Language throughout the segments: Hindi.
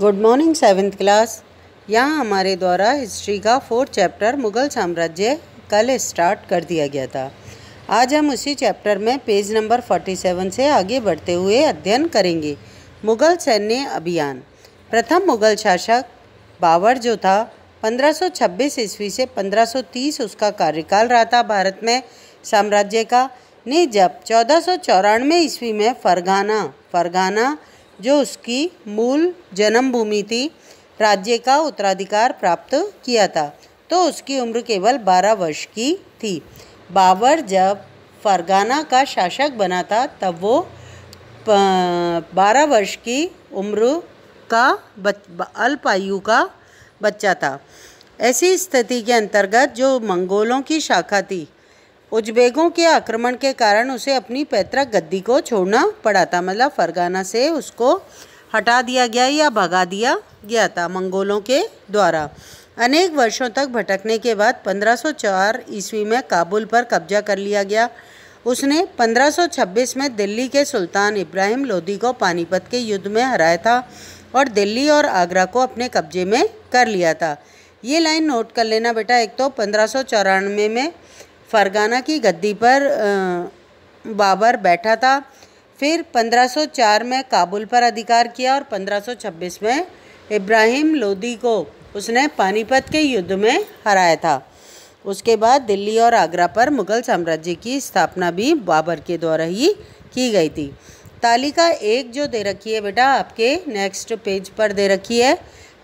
गुड मॉर्निंग सेवन्थ क्लास यहाँ हमारे द्वारा हिस्ट्री का फोर्थ चैप्टर मुग़ल साम्राज्य कल स्टार्ट कर दिया गया था आज हम उसी चैप्टर में पेज नंबर फोर्टी सेवन से आगे बढ़ते हुए अध्ययन करेंगे मुग़ल सैन्य अभियान प्रथम मुग़ल शासक बाबर जो था 1526 ईस्वी से 1530 उसका कार्यकाल रहा था भारत में साम्राज्य का ने जब चौदह ईस्वी में फरगाना फरगाना जो उसकी मूल जन्मभूमि थी राज्य का उत्तराधिकार प्राप्त किया था तो उसकी उम्र केवल 12 वर्ष की थी बाबर जब फरगाना का शासक बना था तब वो 12 वर्ष की उम्र का अल्पायु का बच्चा था ऐसी स्थिति के अंतर्गत जो मंगोलों की शाखा थी उज्बेगों के आक्रमण के कारण उसे अपनी पैतृक गद्दी को छोड़ना पड़ा था मतलब फरगाना से उसको हटा दिया गया या भगा दिया गया था मंगोलों के द्वारा अनेक वर्षों तक भटकने के बाद 1504 ईस्वी में काबुल पर कब्जा कर लिया गया उसने 1526 में दिल्ली के सुल्तान इब्राहिम लोधी को पानीपत के युद्ध में हराया था और दिल्ली और आगरा को अपने कब्जे में कर लिया था ये लाइन नोट कर लेना बेटा एक तो पंद्रह में फरगाना की गद्दी पर बाबर बैठा था फिर 1504 में काबुल पर अधिकार किया और 1526 में इब्राहिम लोदी को उसने पानीपत के युद्ध में हराया था उसके बाद दिल्ली और आगरा पर मुगल साम्राज्य की स्थापना भी बाबर के द्वारा ही की गई थी तालिका एक जो दे रखी है बेटा आपके नेक्स्ट पेज पर दे रखी है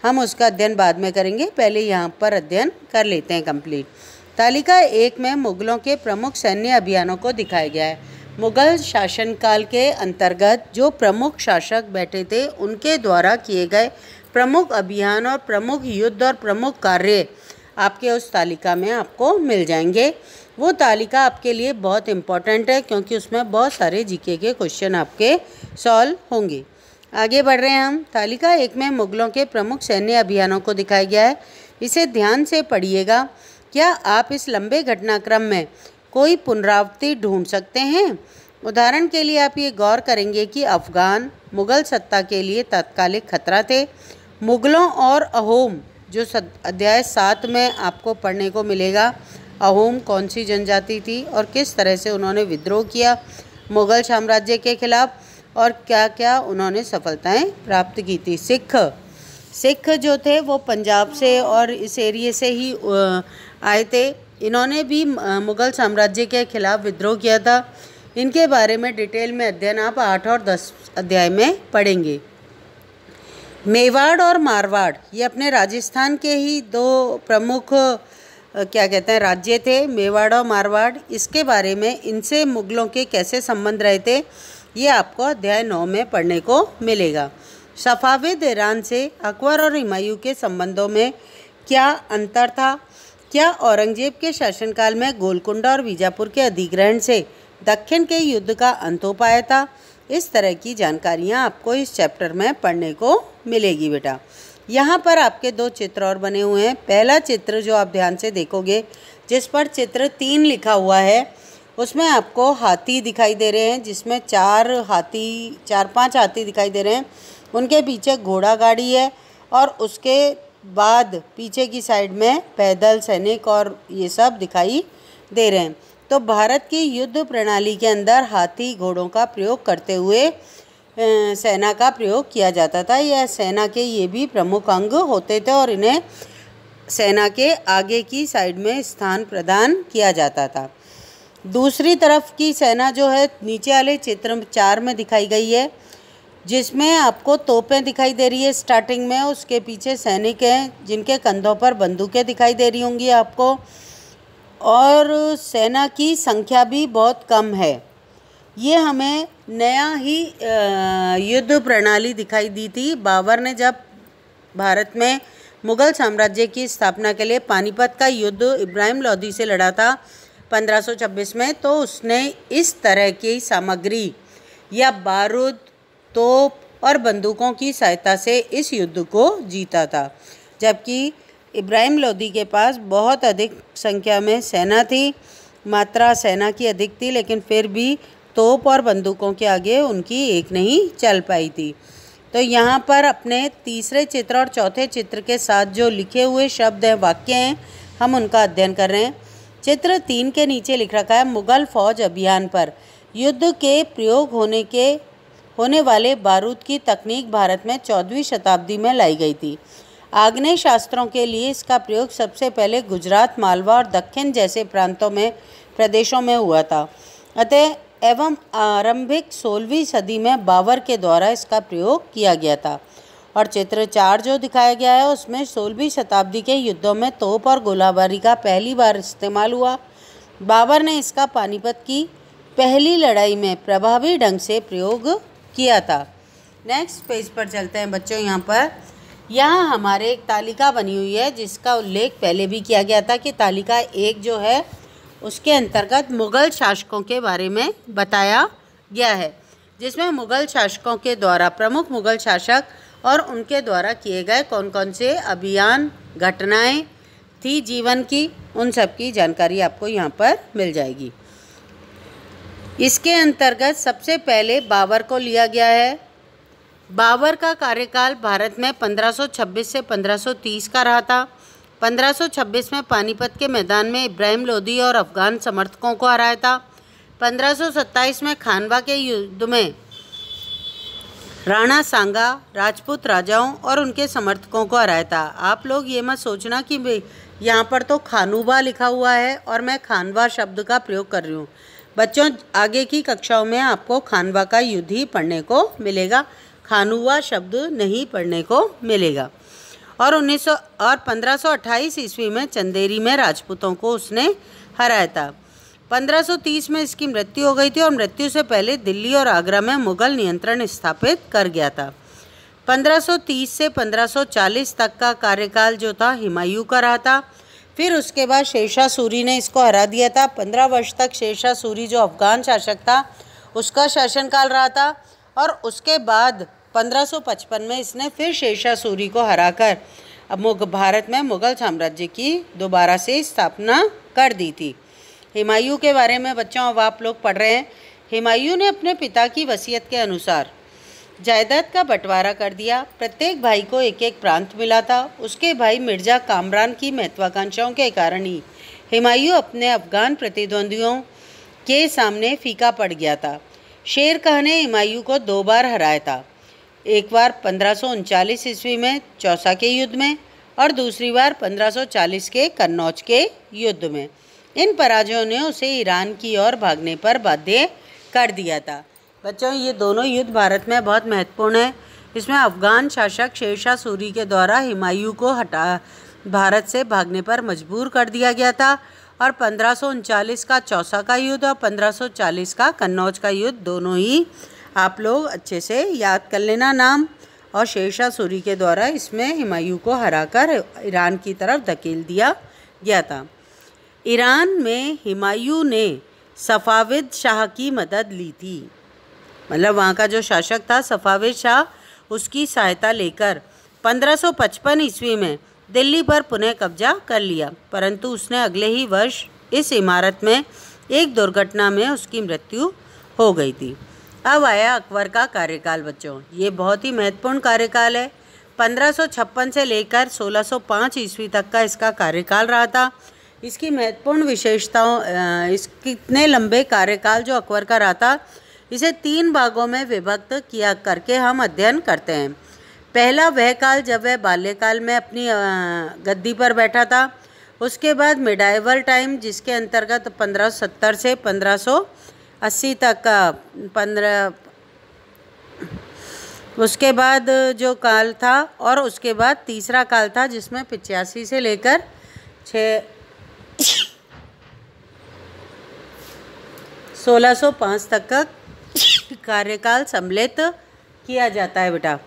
हम उसका अध्ययन बाद में करेंगे पहले यहाँ पर अध्ययन कर लेते हैं कंप्लीट तालिका एक में मुगलों के प्रमुख सैन्य अभियानों को दिखाया गया है मुगल शासनकाल के अंतर्गत जो प्रमुख शासक बैठे थे उनके द्वारा किए गए प्रमुख अभियान और प्रमुख युद्ध और प्रमुख कार्य आपके उस तालिका में आपको मिल जाएंगे वो तालिका आपके लिए बहुत इम्पॉर्टेंट है क्योंकि उसमें बहुत सारे जीके के क्वेश्चन आपके सॉल्व होंगे आगे बढ़ रहे हैं हम तालिका एक में मुगलों के प्रमुख सैन्य अभियानों को दिखाया गया है इसे ध्यान से पढ़िएगा क्या आप इस लंबे घटनाक्रम में कोई पुनरावृत्ति ढूंढ सकते हैं उदाहरण के लिए आप ये गौर करेंगे कि अफ़गान मुग़ल सत्ता के लिए तात्कालिक खतरा थे मुग़लों और अहोम जो अध्याय सात में आपको पढ़ने को मिलेगा अहोम कौन सी जनजाति थी और किस तरह से उन्होंने विद्रोह किया मुग़ल साम्राज्य के खिलाफ और क्या क्या उन्होंने सफलताएं प्राप्त की थी सिख सिख जो थे वो पंजाब से और इस एरिए से ही आए थे इन्होंने भी मुग़ल साम्राज्य के खिलाफ विद्रोह किया था इनके बारे में डिटेल में अध्ययन आप आठ और दस अध्याय में पढ़ेंगे मेवाड़ और मारवाड़ ये अपने राजस्थान के ही दो प्रमुख क्या कहते हैं राज्य थे मेवाड़ और मारवाड़ इसके बारे में इनसे मुग़लों के कैसे संबंध रहे थे ये आपको अध्याय नौ में पढ़ने को मिलेगा सफ़ाविद ईरान से अकबर और हिमायू के संबंधों में क्या अंतर था क्या औरंगजेब के शासनकाल में गोलकुंडा और बीजापुर के अधिग्रहण से दक्षिण के युद्ध का अंत हो पाया था इस तरह की जानकारियाँ आपको इस चैप्टर में पढ़ने को मिलेगी बेटा यहाँ पर आपके दो चित्र और बने हुए हैं पहला चित्र जो आप ध्यान से देखोगे जिस पर चित्र तीन लिखा हुआ है उसमें आपको हाथी दिखाई दे रहे हैं जिसमें चार हाथी चार पांच हाथी दिखाई दे रहे हैं उनके पीछे घोड़ा गाड़ी है और उसके बाद पीछे की साइड में पैदल सैनिक और ये सब दिखाई दे रहे हैं तो भारत की युद्ध प्रणाली के अंदर हाथी घोड़ों का प्रयोग करते हुए सेना का प्रयोग किया जाता था यह सेना के ये भी प्रमुख अंग होते थे और इन्हें सेना के आगे की साइड में स्थान प्रदान किया जाता था दूसरी तरफ की सेना जो है नीचे वाले चित्र चार में दिखाई गई है जिसमें आपको तोपें दिखाई दे रही है स्टार्टिंग में उसके पीछे सैनिक हैं जिनके कंधों पर बंदूकें दिखाई दे रही होंगी आपको और सेना की संख्या भी बहुत कम है ये हमें नया ही युद्ध प्रणाली दिखाई दी थी बाबर ने जब भारत में मुग़ल साम्राज्य की स्थापना के लिए पानीपत का युद्ध इब्राहिम लोधी से लड़ा था 1526 में तो उसने इस तरह की सामग्री या बारूद तोप और बंदूकों की सहायता से इस युद्ध को जीता था जबकि इब्राहिम लोदी के पास बहुत अधिक संख्या में सेना थी मात्रा सेना की अधिक थी लेकिन फिर भी तोप और बंदूकों के आगे उनकी एक नहीं चल पाई थी तो यहाँ पर अपने तीसरे चित्र और चौथे चित्र के साथ जो लिखे हुए शब्द हैं वाक्य हैं हम उनका अध्ययन कर रहे हैं चित्र तीन के नीचे लिख रखा है मुग़ल फ़ौज अभियान पर युद्ध के प्रयोग होने के होने वाले बारूद की तकनीक भारत में चौदहवीं शताब्दी में लाई गई थी आग्नेय शास्त्रों के लिए इसका प्रयोग सबसे पहले गुजरात मालवा और दक्षिण जैसे प्रांतों में प्रदेशों में हुआ था अतः एवं आरंभिक सोलहवीं सदी में बाबर के द्वारा इसका प्रयोग किया गया था और चित्र चार जो दिखाया गया है उसमें सोलहवीं शताब्दी के युद्धों में तोप और गोलाबारी का पहली बार इस्तेमाल हुआ बाबर ने इसका पानीपत की पहली लड़ाई में प्रभावी ढंग से प्रयोग किया था नेक्स्ट पेज पर चलते हैं बच्चों यहाँ पर यहाँ हमारे एक तालिका बनी हुई है जिसका उल्लेख पहले भी किया गया था कि तालिका एक जो है उसके अंतर्गत मुग़ल शासकों के बारे में बताया गया है जिसमें मुग़ल शासकों के द्वारा प्रमुख मुग़ल शासक और उनके द्वारा किए गए कौन कौन से अभियान घटनाएं थी जीवन की उन सब की जानकारी आपको यहाँ पर मिल जाएगी इसके अंतर्गत सबसे पहले बाबर को लिया गया है बाबर का कार्यकाल भारत में 1526 से 1530 का रहा था 1526 में पानीपत के मैदान में इब्राहिम लोधी और अफ़गान समर्थकों को हराया था 1527 में खानवा के युद्ध में राणा सांगा राजपूत राजाओं और उनके समर्थकों को हराया था आप लोग ये मत सोचना कि यहाँ पर तो खानूबा लिखा हुआ है और मैं खानवा शब्द का प्रयोग कर रही हूँ बच्चों आगे की कक्षाओं में आपको खानवा का युद्ध ही पढ़ने को मिलेगा खानुआ शब्द नहीं पढ़ने को मिलेगा और 1900 और 1528 ईस्वी में चंदेरी में राजपूतों को उसने हराया था 1530 में इसकी मृत्यु हो गई थी और मृत्यु से पहले दिल्ली और आगरा में मुगल नियंत्रण स्थापित कर गया था 1530 से 1540 तक का कार्यकाल जो था हिमायू का रहा था फिर उसके बाद शेरशाह सूरी ने इसको हरा दिया था पंद्रह वर्ष तक शेरशाह सूरी जो अफ़गान शासक था उसका शासनकाल रहा था और उसके बाद 1555 में इसने फिर शेरशाह सूरी को हराकर अब भारत में मुग़ल साम्राज्य की दोबारा से स्थापना कर दी थी हिमायू के बारे में बच्चों अब आप लोग पढ़ रहे हैं हिमायू ने अपने पिता की वसीयत के अनुसार जायदाद का बंटवारा कर दिया प्रत्येक भाई को एक एक प्रांत मिला था उसके भाई मिर्जा कामरान की महत्वाकांक्षाओं के कारण ही हिमायू अपने अफगान प्रतिद्वंदियों के सामने फीका पड़ गया था शेर कह ने हिमायू को दो बार हराया था एक बार पंद्रह ईस्वी में चौसा के युद्ध में और दूसरी बार 1540 के कन्नौज के युद्ध में इन पराजयों ने उसे ईरान की ओर भागने पर बाध्य कर दिया था बच्चों ये दोनों युद्ध भारत में बहुत महत्वपूर्ण है इसमें अफगान शासक शेरशाह सूरी के द्वारा हिमायू को हटा भारत से भागने पर मजबूर कर दिया गया था और पंद्रह का चौसा का युद्ध और 1540 का कन्नौज का युद्ध दोनों ही आप लोग अच्छे से याद कर लेना नाम और शेरशाह सूरी के द्वारा इसमें हिमायू को हराकर ईरान की तरफ धकेल दिया गया था ईरान में हिमायू ने सफ़ाविद शाह की मदद ली थी मतलब वहाँ का जो शासक था सफावे शाह उसकी सहायता लेकर 1555 ईस्वी में दिल्ली पर पुनः कब्जा कर लिया परंतु उसने अगले ही वर्ष इस इमारत में एक दुर्घटना में उसकी मृत्यु हो गई थी अब आया अकबर का कार्यकाल बच्चों ये बहुत ही महत्वपूर्ण कार्यकाल है 1556 से लेकर 1605 ईस्वी तक का इसका कार्यकाल रहा था इसकी महत्वपूर्ण विशेषताओं इस कितने लंबे कार्यकाल जो अकबर का रहा था इसे तीन भागों में विभक्त किया करके हम अध्ययन करते हैं पहला वह काल जब वह बाल्यकाल में अपनी गद्दी पर बैठा था उसके बाद मिडाइवल टाइम जिसके अंतर्गत 1570 से 1580 तक का पंद्रह उसके बाद जो काल था और उसके बाद तीसरा काल था जिसमें पिचासी से लेकर छ सोलह सौ पाँच तक का कार्यकाल सम्मिलित किया जाता है बेटा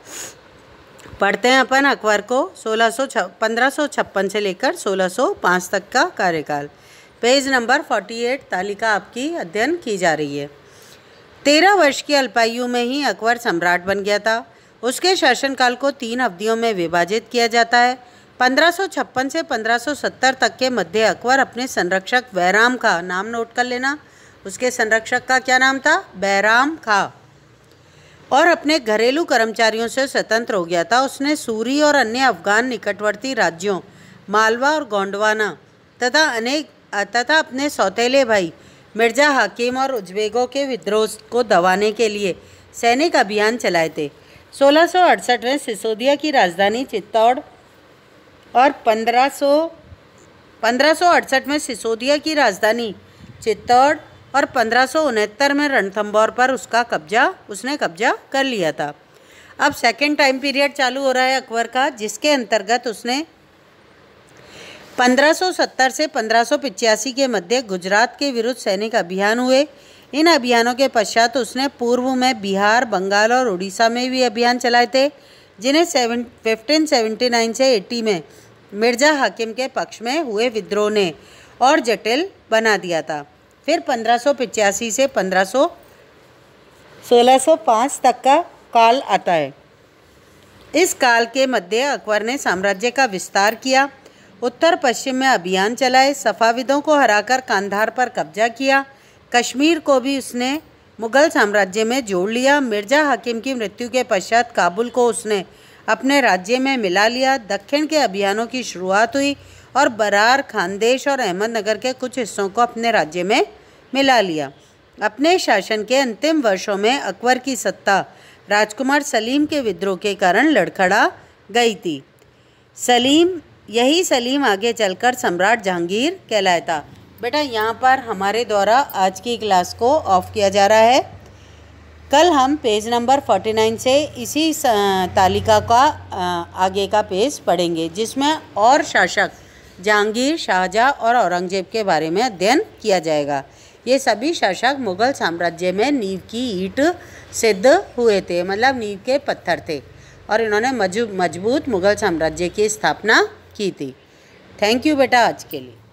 पढ़ते हैं अपन अकबर को सोलह सौ छप्पन से लेकर सोलह सौ तक का कार्यकाल पेज नंबर 48 तालिका आपकी अध्ययन की जा रही है तेरह वर्ष की अल्पायु में ही अकबर सम्राट बन गया था उसके शासनकाल को तीन अवधियों में विभाजित किया जाता है 1556 से 1570 तक के मध्य अकबर अपने संरक्षक वैराम का नाम नोट कर लेना उसके संरक्षक का क्या नाम था बैराम खा और अपने घरेलू कर्मचारियों से स्वतंत्र हो गया था उसने सूरी और अन्य अफगान निकटवर्ती राज्यों मालवा और गोंडवाना तथा अनेक तथा अपने सौतेले भाई मिर्जा हाकिम और उज्बेगों के विद्रोह को दबाने के लिए सैनिक अभियान चलाए थे सोलह में सिसोदिया की राजधानी चित्तौड़ और पंद्रह 1568 में सिसोदिया की राजधानी चित्तौड़ और पंद्रह में रणथम्बौर पर उसका कब्जा उसने कब्जा कर लिया था अब सेकेंड टाइम पीरियड चालू हो रहा है अकबर का जिसके अंतर्गत उसने 1570 से पंद्रह के मध्य गुजरात के विरुद्ध सैनिक अभियान हुए इन अभियानों के पश्चात उसने पूर्व में बिहार बंगाल और उड़ीसा में भी अभियान चलाए थे जिन्हें सेवन फिफ्टीन सेवेंटी नाइन से एटी में मिर्ज़ा हाकिम के पक्ष में हुए विद्रोह ने और जटिल बना दिया था फिर पंद्रह से पंद्रह सौ तक का काल आता है इस काल के मध्य अकबर ने साम्राज्य का विस्तार किया उत्तर पश्चिम में अभियान चलाए सफाविदों को हराकर कांधार पर कब्जा किया कश्मीर को भी उसने मुगल साम्राज्य में जोड़ लिया मिर्जा हकीम की मृत्यु के पश्चात काबुल को उसने अपने राज्य में मिला लिया दक्षिण के अभियानों की शुरुआत हुई और बरार खानदेश और अहमदनगर के कुछ हिस्सों को अपने राज्य में मिला लिया अपने शासन के अंतिम वर्षों में अकबर की सत्ता राजकुमार सलीम के विद्रोह के कारण लड़खड़ा गई थी सलीम यही सलीम आगे चलकर सम्राट जहांगीर कहलाया बेटा यहाँ पर हमारे द्वारा आज की क्लास को ऑफ किया जा रहा है कल हम पेज नंबर 49 से इसी तालिका का आगे का पेज पढ़ेंगे जिसमें और शासक जहांगीर शाहजहाँ और औरंगजेब के बारे में अध्ययन किया जाएगा ये सभी शासक मुगल साम्राज्य में नींव की ईट सिद्ध हुए थे मतलब नींव के पत्थर थे और इन्होंने मजबूत मुगल साम्राज्य की स्थापना की थी थैंक यू बेटा आज के लिए